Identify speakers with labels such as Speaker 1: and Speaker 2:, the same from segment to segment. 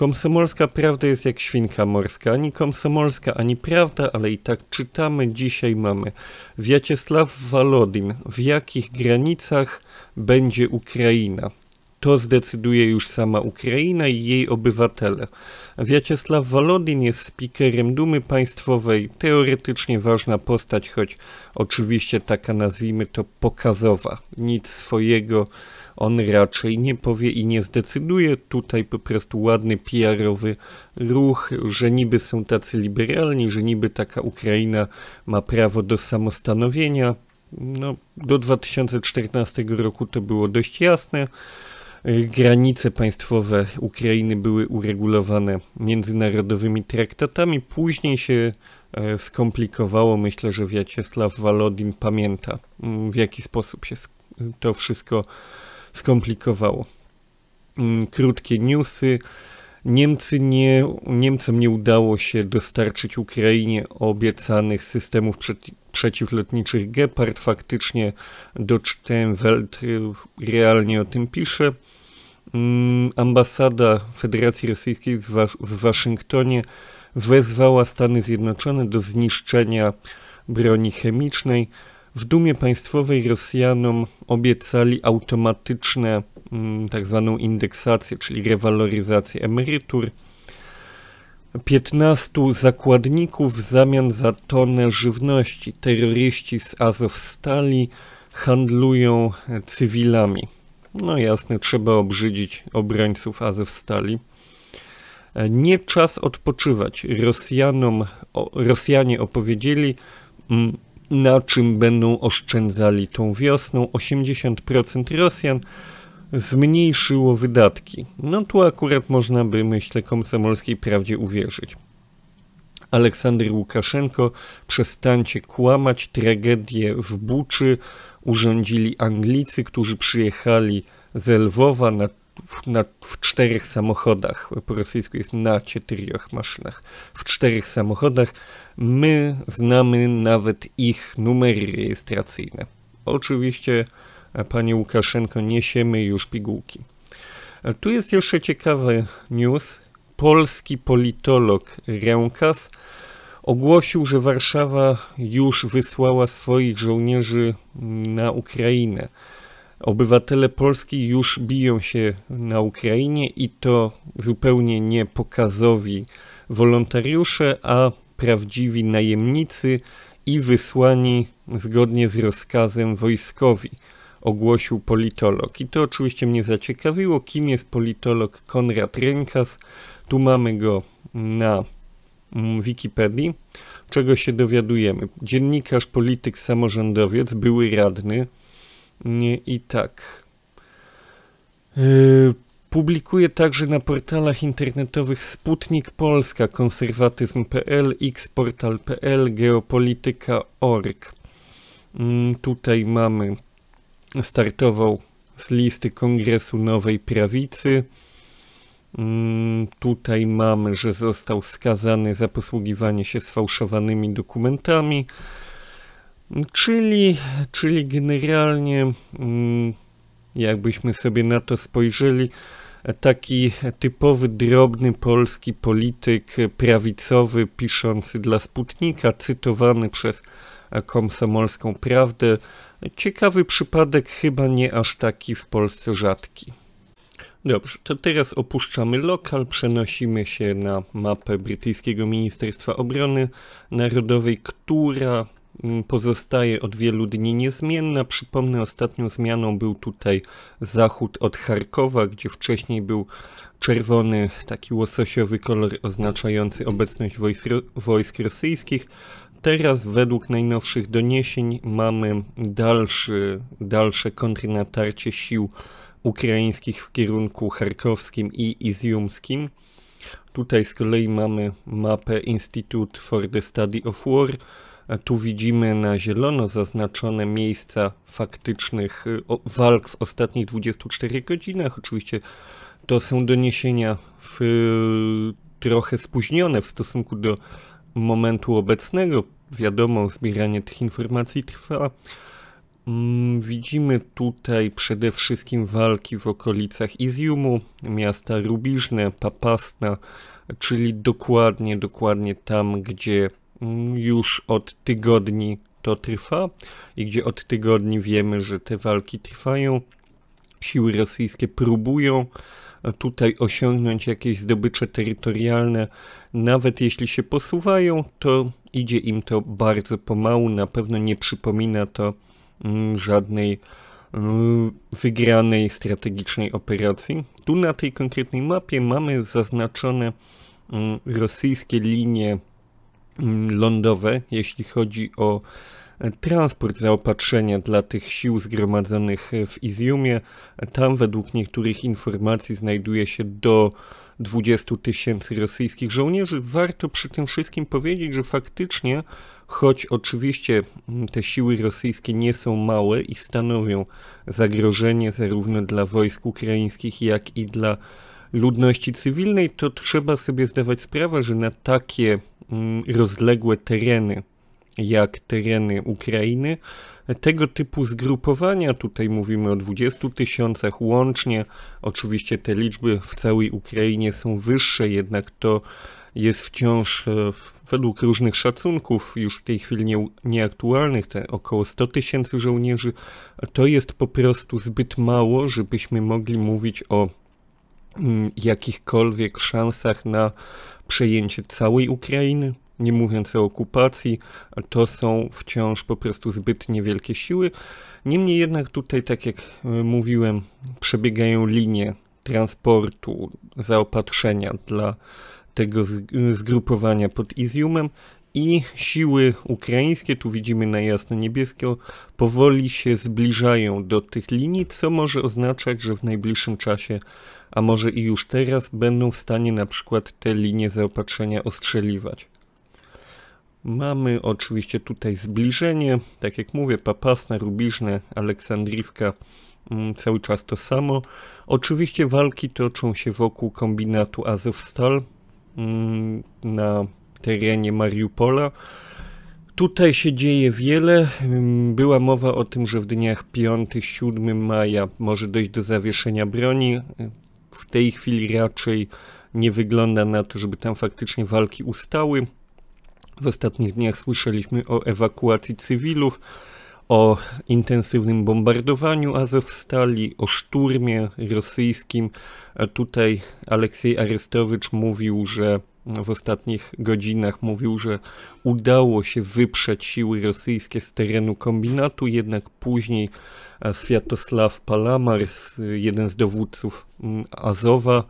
Speaker 1: Komsomolska prawda jest jak świnka morska, ani komsomolska, ani prawda, ale i tak czytamy, dzisiaj mamy. Wiaciesław Walodin, w jakich granicach będzie Ukraina? To zdecyduje już sama Ukraina i jej obywatele. Wiaciesław Walodin jest spikerem Dumy Państwowej, teoretycznie ważna postać, choć oczywiście taka nazwijmy to pokazowa. Nic swojego on raczej nie powie i nie zdecyduje. Tutaj po prostu ładny PR-owy ruch, że niby są tacy liberalni, że niby taka Ukraina ma prawo do samostanowienia. No, do 2014 roku to było dość jasne. Granice państwowe Ukrainy były uregulowane międzynarodowymi traktatami. Później się e, skomplikowało. Myślę, że Wiaciesław Walodin pamięta, mm, w jaki sposób się to wszystko skomplikowało. Mm, krótkie newsy. Niemcy nie, Niemcom nie udało się dostarczyć Ukrainie obiecanych systemów przeciwlotniczych Gepard. Faktycznie Deutsche Welt realnie o tym pisze. Mm, ambasada Federacji Rosyjskiej w, w Waszyngtonie wezwała Stany Zjednoczone do zniszczenia broni chemicznej. W Dumie Państwowej Rosjanom obiecali automatyczne mm, tak zwaną indeksację, czyli rewaloryzację emerytur. 15 zakładników w zamian za tonę żywności. Terroryści z Azowstali handlują e, cywilami. No jasne, trzeba obrzydzić obrońców Azowstali. E, nie czas odpoczywać. Rosjanom, Rosjanie opowiedzieli mm, na czym będą oszczędzali tą wiosną. 80% Rosjan zmniejszyło wydatki. No tu akurat można by, myślę, komsomolskiej prawdzie uwierzyć. Aleksander Łukaszenko, przestańcie kłamać, tragedię w Buczy urządzili Anglicy, którzy przyjechali z Lwowa na w, na, w, czterech samochodach, po rosyjsku jest na czterech maszynach, w czterech samochodach My znamy nawet ich numery rejestracyjne. Oczywiście, e, panie Łukaszenko, niesiemy już pigułki. E, tu jest jeszcze ciekawy news. Polski politolog Rękas ogłosił, że Warszawa już wysłała swoich żołnierzy na Ukrainę. Obywatele Polski już biją się na Ukrainie i to zupełnie nie pokazowi wolontariusze, a prawdziwi najemnicy i wysłani zgodnie z rozkazem wojskowi, ogłosił politolog. I to oczywiście mnie zaciekawiło, kim jest politolog Konrad Rękas. Tu mamy go na mm, Wikipedii, czego się dowiadujemy. Dziennikarz, polityk, samorządowiec, były radny. I tak. Yy, Publikuje także na portalach internetowych Sputnik Polska, konserwatyzm.pl, xportal.pl, geopolityka.org. Mm, tutaj mamy, startował z listy Kongresu Nowej Prawicy. Mm, tutaj mamy, że został skazany za posługiwanie się sfałszowanymi dokumentami. Mm, czyli, czyli generalnie jakbyśmy sobie na to spojrzeli, taki typowy, drobny polski polityk prawicowy, piszący dla Sputnika, cytowany przez komsomolską prawdę. Ciekawy przypadek, chyba nie aż taki w Polsce rzadki. Dobrze, to teraz opuszczamy lokal, przenosimy się na mapę brytyjskiego Ministerstwa Obrony Narodowej, która Mm, pozostaje od wielu dni niezmienna. Przypomnę, ostatnią zmianą był tutaj zachód od Charkowa, gdzie wcześniej był czerwony, taki łososiowy kolor oznaczający obecność wojsk, wojsk rosyjskich. Teraz, według najnowszych doniesień, mamy dalszy, dalsze kontrnatarcie sił ukraińskich w kierunku charkowskim i izjumskim. Tutaj z kolei mamy mapę Institute for the Study of War, tu widzimy na zielono zaznaczone miejsca faktycznych y, walk w ostatnich 24 godzinach. Oczywiście to są doniesienia w, y, trochę spóźnione w stosunku do momentu obecnego. Wiadomo, zbieranie tych informacji trwa. Mm, widzimy tutaj przede wszystkim walki w okolicach Iziumu, miasta Rubiżne, Papasna, czyli dokładnie, dokładnie tam, gdzie już od tygodni to trwa i gdzie od tygodni wiemy, że te walki trwają. Siły rosyjskie próbują tutaj osiągnąć jakieś zdobycze terytorialne. Nawet jeśli się posuwają, to idzie im to bardzo pomału. Na pewno nie przypomina to mm, żadnej mm, wygranej strategicznej operacji. Tu na tej konkretnej mapie mamy zaznaczone mm, rosyjskie linie Mm, lądowe, jeśli chodzi o e, transport zaopatrzenia dla tych sił zgromadzonych e, w Iziumie. Tam według niektórych informacji znajduje się do 20 tysięcy rosyjskich żołnierzy. Warto przy tym wszystkim powiedzieć, że faktycznie, choć oczywiście mm, te siły rosyjskie nie są małe i stanowią zagrożenie zarówno dla wojsk ukraińskich, jak i dla ludności cywilnej, to trzeba sobie zdawać sprawę, że na takie Mm, rozległe tereny, jak tereny Ukrainy. Tego typu zgrupowania, tutaj mówimy o 20 tysiącach łącznie, oczywiście te liczby w całej Ukrainie są wyższe, jednak to jest wciąż e, według różnych szacunków, już w tej chwili nie, nieaktualnych, te około 100 tysięcy żołnierzy, to jest po prostu zbyt mało, żebyśmy mogli mówić o Mm, jakichkolwiek szansach na przejęcie całej Ukrainy, nie mówiąc o okupacji, to są wciąż po prostu zbyt niewielkie siły. Niemniej jednak tutaj, tak jak e, mówiłem, przebiegają linie transportu, zaopatrzenia dla tego e, zgrupowania pod Iziumem i siły ukraińskie, tu widzimy na jasno niebieskie, powoli się zbliżają do tych linii, co może oznaczać, że w najbliższym czasie a może i już teraz będą w stanie na przykład te linie zaopatrzenia ostrzeliwać. Mamy oczywiście tutaj zbliżenie, tak jak mówię, Papasna, Rubiżne, Aleksandriwka, mm, cały czas to samo. Oczywiście walki toczą się wokół kombinatu Azovstal mm, na terenie Mariupola. Tutaj się dzieje wiele. Mm, była mowa o tym, że w dniach 5-7 maja może dojść do zawieszenia broni w tej chwili raczej nie wygląda na to, żeby tam faktycznie walki ustały. W ostatnich dniach słyszeliśmy o ewakuacji cywilów, o intensywnym bombardowaniu Azowstali, o szturmie rosyjskim. Tutaj Aleksiej Arystowicz mówił, że w ostatnich godzinach mówił, że udało się wyprzeć siły rosyjskie z terenu kombinatu, jednak później e, Sviatoslav Palamar, jeden z dowódców Azowa,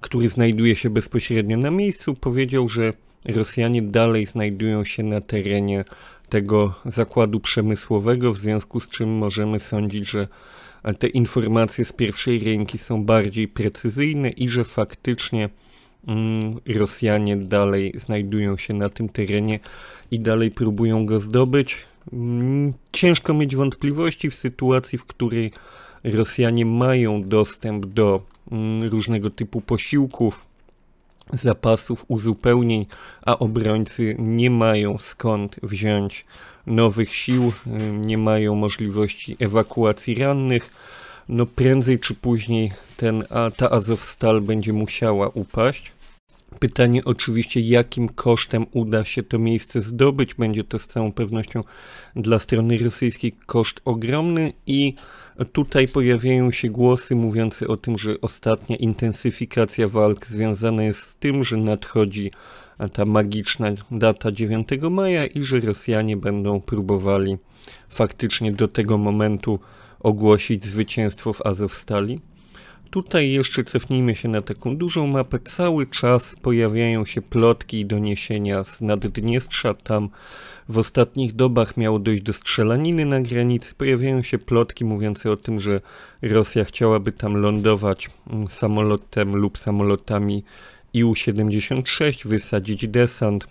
Speaker 1: który znajduje się bezpośrednio na miejscu, powiedział, że Rosjanie dalej znajdują się na terenie tego zakładu przemysłowego, w związku z czym możemy sądzić, że e, te informacje z pierwszej ręki są bardziej precyzyjne i że faktycznie Mm, Rosjanie dalej znajdują się na tym terenie i dalej próbują go zdobyć. Mm, ciężko mieć wątpliwości w sytuacji, w której Rosjanie mają dostęp do mm, różnego typu posiłków, zapasów, uzupełnień, a obrońcy nie mają skąd wziąć nowych sił, y, nie mają możliwości ewakuacji rannych. No prędzej czy później ten, a ta Azowstal będzie musiała upaść. Pytanie oczywiście, jakim kosztem uda się to miejsce zdobyć. Będzie to z całą pewnością dla strony rosyjskiej koszt ogromny i tutaj pojawiają się głosy mówiące o tym, że ostatnia intensyfikacja walk związana jest z tym, że nadchodzi ta magiczna data 9 maja i że Rosjanie będą próbowali faktycznie do tego momentu ogłosić zwycięstwo w Azowstali. Tutaj jeszcze cofnijmy się na taką dużą mapę. Cały czas pojawiają się plotki i doniesienia z Naddniestrza. Tam w ostatnich dobach miało dojść do strzelaniny na granicy. Pojawiają się plotki mówiące o tym, że Rosja chciałaby tam lądować mm, samolotem lub samolotami IU-76, wysadzić desant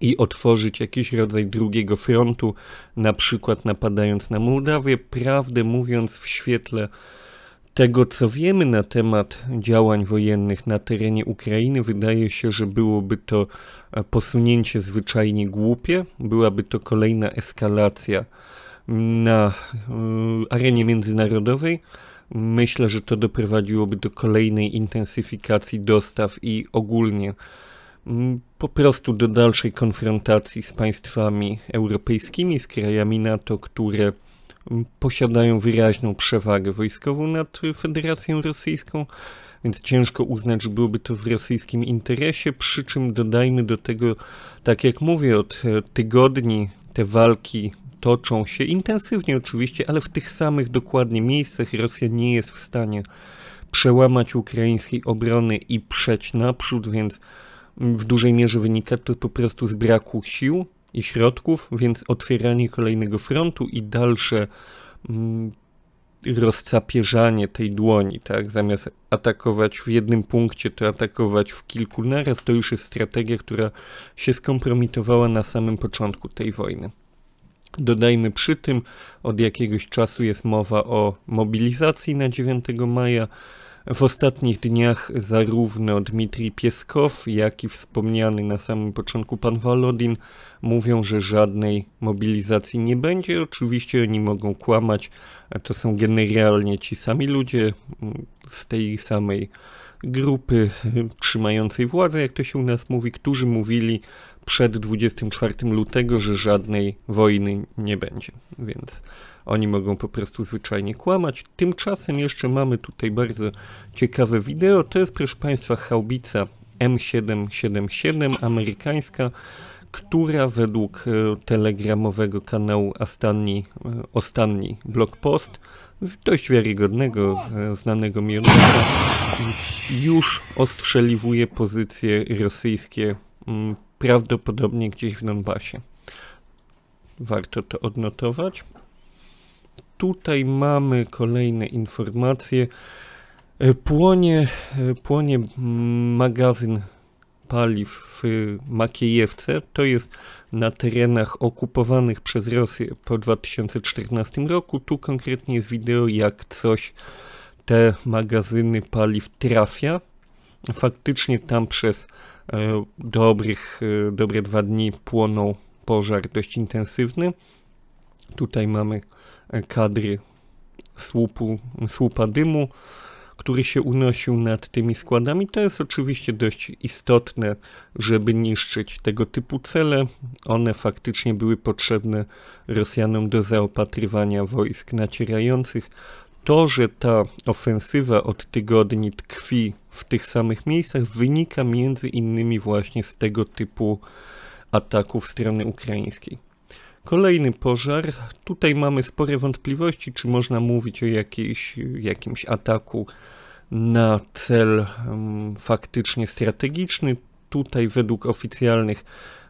Speaker 1: i otworzyć jakiś rodzaj drugiego frontu, na przykład napadając na Mołdawię. Prawdę mówiąc, w świetle tego, co wiemy na temat działań wojennych na terenie Ukrainy, wydaje się, że byłoby to e, posunięcie zwyczajnie głupie, byłaby to kolejna eskalacja na e, arenie międzynarodowej. Myślę, że to doprowadziłoby do kolejnej intensyfikacji dostaw i ogólnie po prostu do dalszej konfrontacji z państwami europejskimi, z krajami NATO, które posiadają wyraźną przewagę wojskową nad Federacją Rosyjską, więc ciężko uznać, że byłoby to w rosyjskim interesie. Przy czym dodajmy do tego, tak jak mówię, od e, tygodni te walki toczą się intensywnie oczywiście, ale w tych samych dokładnie miejscach Rosja nie jest w stanie przełamać ukraińskiej obrony i przejść naprzód, więc w dużej mierze wynika to po prostu z braku sił i środków, więc otwieranie kolejnego frontu i dalsze mm, rozcapierzanie tej dłoni, tak? Zamiast atakować w jednym punkcie, to atakować w kilku naraz, to już jest strategia, która się skompromitowała na samym początku tej wojny. Dodajmy przy tym, od jakiegoś czasu jest mowa o mobilizacji na 9 maja, w ostatnich dniach zarówno Dmitrij Pieskow, jak i wspomniany na samym początku pan Walodin mówią, że żadnej mobilizacji nie będzie. Oczywiście oni mogą kłamać, a to są generalnie ci sami ludzie z tej samej grupy trzymającej władzę, jak to się u nas mówi, którzy mówili, przed 24 lutego, że żadnej wojny nie będzie, więc oni mogą po prostu zwyczajnie kłamać. Tymczasem jeszcze mamy tutaj bardzo ciekawe wideo. To jest, proszę Państwa, haubica M777 amerykańska, która według e, telegramowego kanału Astani, e, Ostani Blog Post, dość wiarygodnego, e, znanego mi już ostrzeliwuje pozycje rosyjskie mm, prawdopodobnie gdzieś w Donbasie. Warto to odnotować. Tutaj mamy kolejne informacje. E, płonie, e, płonie magazyn paliw w Makiejewce. To jest na terenach okupowanych przez Rosję po 2014 roku. Tu konkretnie jest wideo, jak coś te magazyny paliw trafia. Faktycznie tam przez E, dobrych, e, dobre dwa dni płonął pożar dość intensywny. Tutaj mamy e, kadry słupu, słupa dymu, który się unosił nad tymi składami. To jest oczywiście dość istotne, żeby niszczyć tego typu cele. One faktycznie były potrzebne Rosjanom do zaopatrywania wojsk nacierających to, że ta ofensywa od tygodni tkwi w tych samych miejscach, wynika między innymi właśnie z tego typu ataków strony ukraińskiej. Kolejny pożar. Tutaj mamy spore wątpliwości, czy można mówić o jakiejś, jakimś ataku na cel um, faktycznie strategiczny. Tutaj według oficjalnych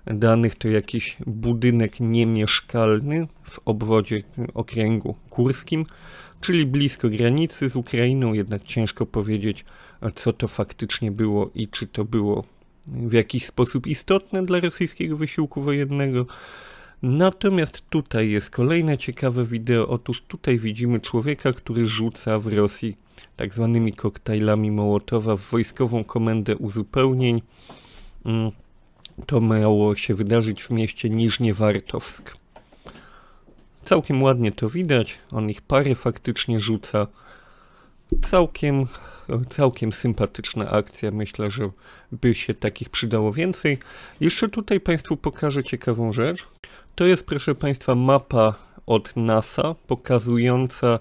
Speaker 1: danych to jakiś budynek niemieszkalny w obwodzie mm, okręgu kurskim czyli blisko granicy z Ukrainą, jednak ciężko powiedzieć, co to faktycznie było i czy to było w jakiś sposób istotne dla rosyjskiego wysiłku wojennego. Natomiast tutaj jest kolejne ciekawe wideo. Otóż tutaj widzimy człowieka, który rzuca w Rosji tak zwanymi koktajlami Mołotowa w wojskową komendę uzupełnień. Mm, to miało się wydarzyć w mieście Niżniewartowsk. Całkiem ładnie to widać, on ich parę faktycznie rzuca. Całkiem, całkiem sympatyczna akcja, myślę, że by się takich przydało więcej. Jeszcze tutaj Państwu pokażę ciekawą rzecz. To jest, proszę Państwa, mapa od NASA pokazująca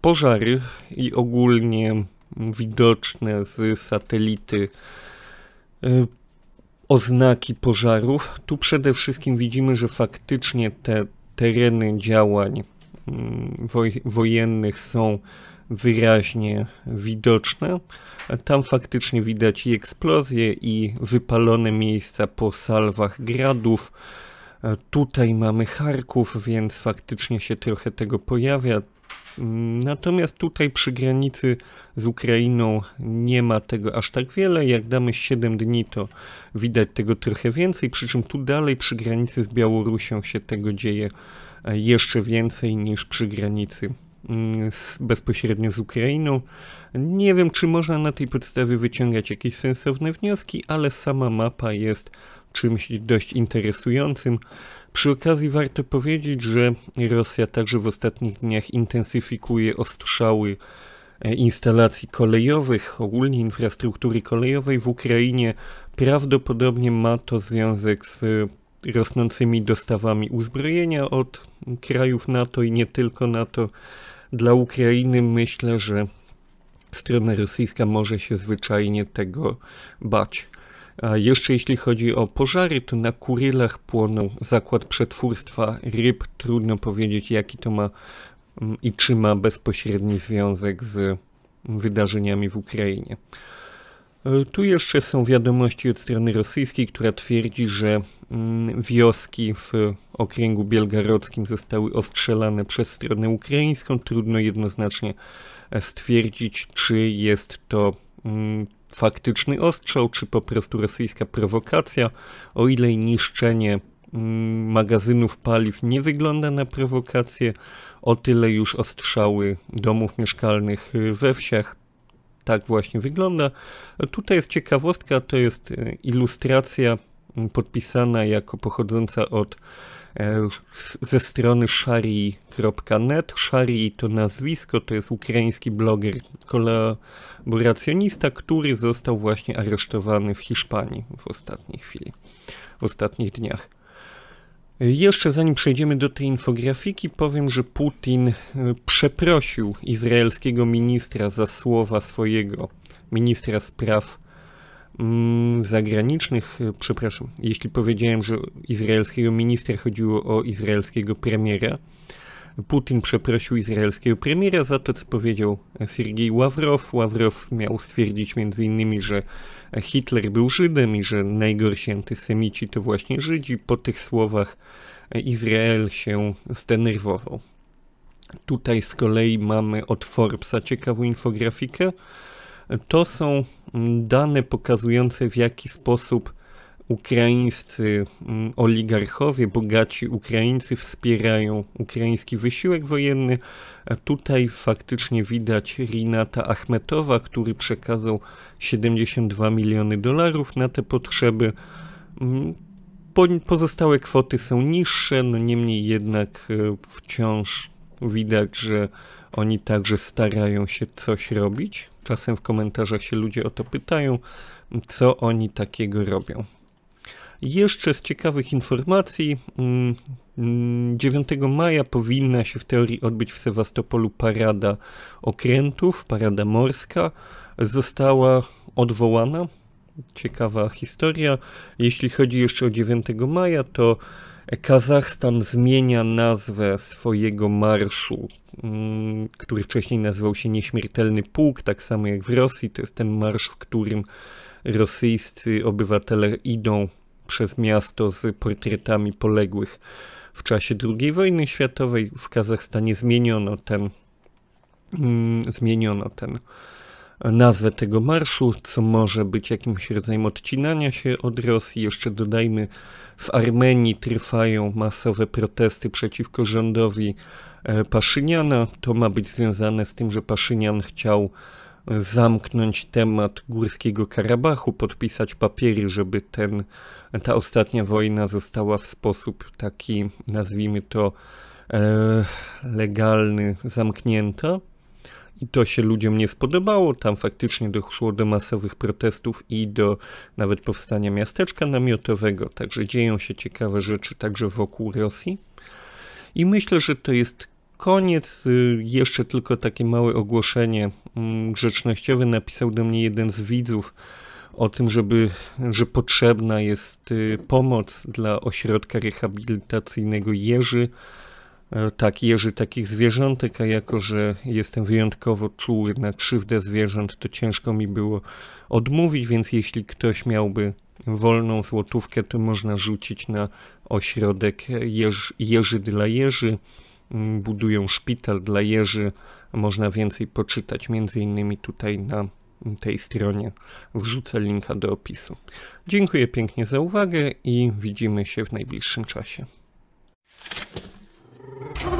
Speaker 1: pożary i ogólnie widoczne z satelity e, oznaki pożarów. Tu przede wszystkim widzimy, że faktycznie te tereny działań mm, wojennych są wyraźnie widoczne. Tam faktycznie widać i eksplozje, i wypalone miejsca po salwach gradów. E, tutaj mamy Charków, więc faktycznie się trochę tego pojawia. Natomiast tutaj przy granicy z Ukrainą nie ma tego aż tak wiele. Jak damy 7 dni, to widać tego trochę więcej. Przy czym tu dalej przy granicy z Białorusią się tego dzieje e, jeszcze więcej niż przy granicy mm, z, bezpośrednio z Ukrainą. Nie wiem, czy można na tej podstawie wyciągać jakieś sensowne wnioski, ale sama mapa jest czymś dość interesującym. Przy okazji warto powiedzieć, że Rosja także w ostatnich dniach intensyfikuje ostrzały e, instalacji kolejowych, ogólnie infrastruktury kolejowej w Ukrainie. Prawdopodobnie ma to związek z e, rosnącymi dostawami uzbrojenia od krajów NATO i nie tylko NATO. Dla Ukrainy myślę, że strona rosyjska może się zwyczajnie tego bać. A jeszcze jeśli chodzi o pożary, to na Kurylach płonął zakład przetwórstwa ryb. Trudno powiedzieć, jaki to ma mm, i czy ma bezpośredni związek z wydarzeniami w Ukrainie. E, tu jeszcze są wiadomości od strony rosyjskiej, która twierdzi, że mm, wioski w okręgu bielgorodzkim zostały ostrzelane przez stronę ukraińską. Trudno jednoznacznie e, stwierdzić, czy jest to mm, faktyczny ostrzał, czy po prostu rosyjska prowokacja, o ile niszczenie mm, magazynów paliw nie wygląda na prowokację, o tyle już ostrzały domów mieszkalnych y, we wsiach tak właśnie wygląda. Tutaj jest ciekawostka, to jest y, ilustracja podpisana jako pochodząca od e, ze strony shari.net. Shari to nazwisko, to jest ukraiński bloger, kolaboracjonista, który został właśnie aresztowany w Hiszpanii w ostatniej chwili, w ostatnich dniach. Jeszcze zanim przejdziemy do tej infografiki, powiem, że Putin e, przeprosił izraelskiego ministra za słowa swojego ministra spraw Mm, zagranicznych, e, przepraszam, jeśli powiedziałem, że izraelskiego ministra chodziło o izraelskiego premiera, Putin przeprosił izraelskiego premiera za to, co powiedział Sergiej Ławrow. Ławrow miał stwierdzić m.in., że Hitler był Żydem i że najgorsi antysemici to właśnie Żydzi. Po tych słowach Izrael się zdenerwował. Tutaj z kolei mamy od Forbesa ciekawą infografikę to są mm, dane pokazujące w jaki sposób ukraińscy mm, oligarchowie, bogaci Ukraińcy wspierają ukraiński wysiłek wojenny. Tutaj faktycznie widać Rinata Achmetowa, który przekazał 72 miliony dolarów na te potrzeby. Mm, pozostałe kwoty są niższe, no niemniej jednak e, wciąż widać, że oni także starają się coś robić. Czasem w komentarzach się ludzie o to pytają, co oni takiego robią. Jeszcze z ciekawych informacji, 9 mm, maja powinna się w teorii odbyć w Sewastopolu parada okrętów, parada morska. Została odwołana. Ciekawa historia. Jeśli chodzi jeszcze o 9 maja, to Kazachstan zmienia nazwę swojego marszu, mm, który wcześniej nazywał się Nieśmiertelny Pułk, tak samo jak w Rosji. To jest ten marsz, w którym rosyjscy obywatele idą przez miasto z portretami poległych w czasie II wojny światowej. W Kazachstanie zmieniono ten, mm, zmieniono ten e, nazwę tego marszu, co może być jakimś rodzajem odcinania się od Rosji. Jeszcze dodajmy, w Armenii trwają masowe protesty przeciwko rządowi e, Paszyniana. To ma być związane z tym, że Paszynian chciał zamknąć temat Górskiego Karabachu, podpisać papiery, żeby ten, ta ostatnia wojna została w sposób taki, nazwijmy to, e, legalny, zamknięta. I to się ludziom nie spodobało. Tam faktycznie doszło do masowych protestów i do nawet powstania miasteczka namiotowego. Także dzieją się ciekawe rzeczy także wokół Rosji. I myślę, że to jest koniec. Y, jeszcze tylko takie małe ogłoszenie mm, grzecznościowe. Napisał do mnie jeden z widzów o tym, żeby, że potrzebna jest y, pomoc dla ośrodka rehabilitacyjnego Jerzy. E, tak, jeży takich zwierzątek, a jako, że jestem wyjątkowo czuły na krzywdę zwierząt, to ciężko mi było odmówić, więc jeśli ktoś miałby wolną złotówkę, to można rzucić na ośrodek jeż, dla jeży, mm, Budują szpital dla jeży. Można więcej poczytać, między innymi tutaj na tej stronie. Wrzucę linka do opisu. Dziękuję pięknie za uwagę i widzimy się w najbliższym czasie. あっ